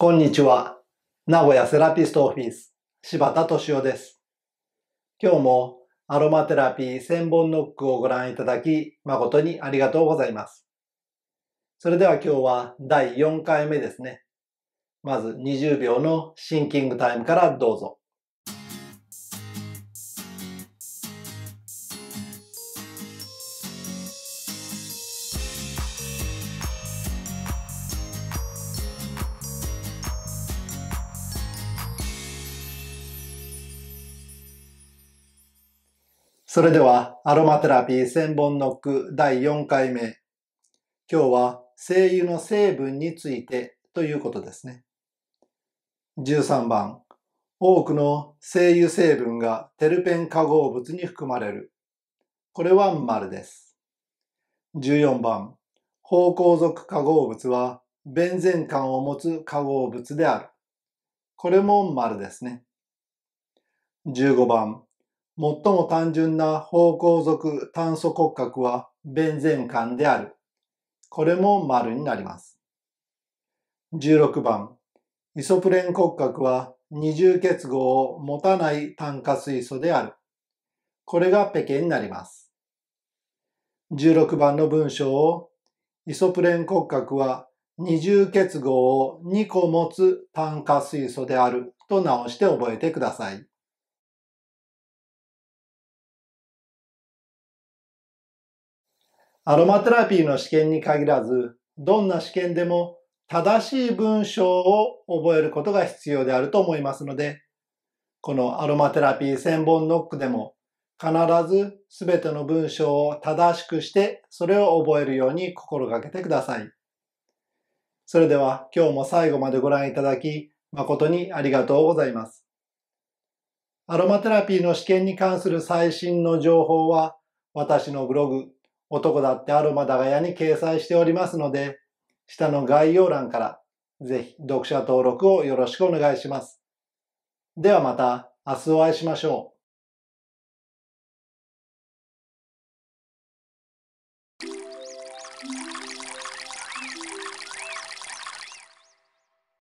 こんにちは。名古屋セラピストオフィス、柴田敏夫です。今日もアロマテラピー1000本ノックをご覧いただき、誠にありがとうございます。それでは今日は第4回目ですね。まず20秒のシンキングタイムからどうぞ。それでは、アロマテラピー千本ノック第4回目。今日は、精油の成分についてということですね。13番、多くの精油成分がテルペン化合物に含まれる。これは丸です。14番、芳香属化合物は、ベンゼン感を持つ化合物である。これも丸ですね。15番、最も単純な方向属炭素骨格はベンゼン環である。これも丸になります。16番、イソプレン骨格は二重結合を持たない炭化水素である。これがペケになります。16番の文章を、イソプレン骨格は二重結合を2個持つ炭化水素であると直して覚えてください。アロマテラピーの試験に限らず、どんな試験でも正しい文章を覚えることが必要であると思いますので、このアロマテラピー1000本ノックでも必ずすべての文章を正しくしてそれを覚えるように心がけてください。それでは今日も最後までご覧いただき誠にありがとうございます。アロマテラピーの試験に関する最新の情報は私のブログ男だってアロマダガヤに掲載しておりますので、下の概要欄からぜひ読者登録をよろしくお願いします。ではまた明日お会いしましょう。Thank you.